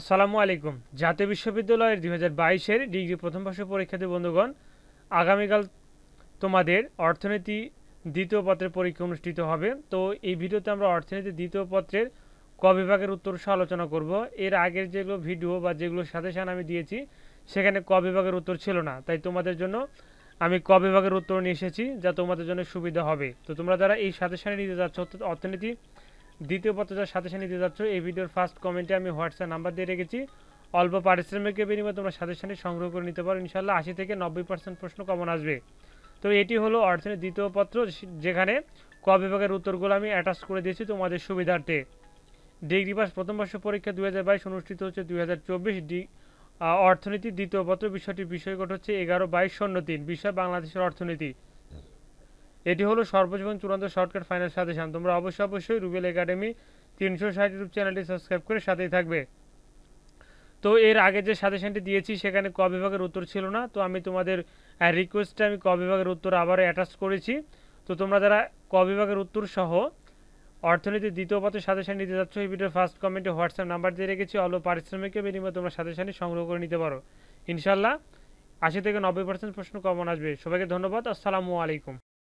আসসালামু আলাইকুম জাতীয় বিশ্ববিদ্যালয়ের দুই হাজার বাইশের ডিগ্রি প্রথম বর্ষ পরীক্ষাতে বন্ধুগণ আগামীকাল তোমাদের অর্থনীতি দ্বিতীয় পত্রের পরীক্ষা অনুষ্ঠিত হবে তো এই ভিডিওতে আমরা অর্থনীতি দ্বিতীয় পত্রের ক বিভাগের উত্তর সহ আলোচনা করব এর আগের যেগুলো ভিডিও বা যেগুলো সাজেশান আমি দিয়েছি সেখানে ক বিভাগের উত্তর ছিল না তাই তোমাদের জন্য আমি ক বিভাগের উত্তর নিয়ে এসেছি যা তোমাদের জন্য সুবিধা হবে তো তোমরা যারা এই সাজেশানে নিতে যাচ্ছ অর্থনীতি দ্বিতীয় পত্রটা সাথে সাথে নিতে যাচ্ছ এই ভিডিওর ফার্স্ট কমেন্টে আমি হোয়াটসঅ্যাপ নাম্বার দিয়ে রেখেছি অল্প পারিশ্রমিকের বিনিময়ে তোমরা সাথে সাথে সংগ্রহ করে নিতে পারো ইনশাল্লাহ আশি থেকে নব্বই পার্সেন্ট প্রশ্ন কমন আসবে তো এটি হলো অর্থনীতি দ্বিতীয় পত্র যেখানে ক বিভাগের উত্তরগুলো আমি অ্যাটাচ করে দিয়েছি তোমাদের সুবিধার্থে ডিগ্রি পাস প্রথম বর্ষ পরীক্ষা দু হাজার বাইশ অনুষ্ঠিত হচ্ছে দুই হাজার চব্বিশ ডি অর্থনীতি দ্বিতীয় পত্র বিষয়টি বিষয়গত হচ্ছে এগারো বাইশ শূন্য তিন বিষয় বাংলাদেশের অর্থনীতি এটি হলো সর্বজীবন চূড়ান্ত শর্টকাট ফাইনাল সাজেশান তোমরা অবশ্যই অবশ্যই রুবেল একাডেমি তিনশো ষাট ইউটিউব চ্যানেলটি সাবস্ক্রাইব করে সাথেই থাকবে তো এর আগে যে সাজেশানটি দিয়েছি সেখানে ক বিভাগের উত্তর ছিল না তো আমি তোমাদের রিকোয়েস্টে আমি ক বিভাগের উত্তর আবার অ্যাটাচ করেছি তো তোমরা যারা ক বিভাগের উত্তর সহ অর্থনীতি দ্বিতীয় পথে সাজেশান নিতে যাচ্ছ এই ভিডিওর ফার্স্ট কমেন্টে হোয়াটসঅ্যাপ নাম্বার দিয়ে রেখেছি অল্প পারিশ্রমিকের বিনিময়ে তোমরা সাজেশানটি সংগ্রহ করে নিতে পারো ইনশাল্লাহ আশি থেকে নব্বই পার্সেন্ট প্রশ্ন কমন আসবে সবাইকে ধন্যবাদ আসসালামু আলাইকুম